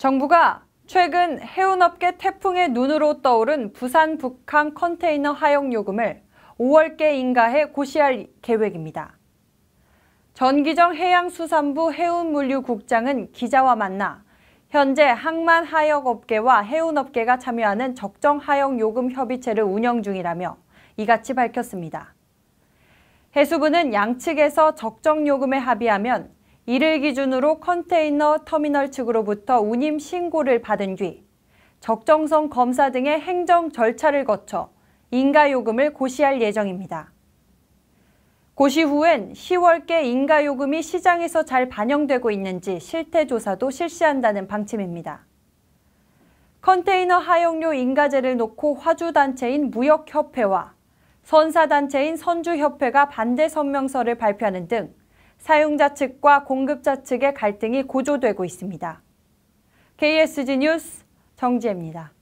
정부가 최근 해운업계 태풍의 눈으로 떠오른 부산 북한 컨테이너 하역 요금을 5월께 인가해 고시할 계획입니다. 전기정 해양수산부 해운물류국장은 기자와 만나 현재 항만 하역업계와 해운업계가 참여하는 적정 하역 요금 협의체를 운영 중이라며 이같이 밝혔습니다. 해수부는 양측에서 적정 요금에 합의하면 이를 기준으로 컨테이너 터미널 측으로부터 운임 신고를 받은 뒤 적정성 검사 등의 행정 절차를 거쳐 인가요금을 고시할 예정입니다. 고시 후엔 10월께 인가요금이 시장에서 잘 반영되고 있는지 실태조사도 실시한다는 방침입니다. 컨테이너 하역료 인가제를 놓고 화주단체인 무역협회와 선사단체인 선주협회가 반대 선명서를 발표하는 등 사용자 측과 공급자 측의 갈등이 고조되고 있습니다. KSG 뉴스 정지혜입니다.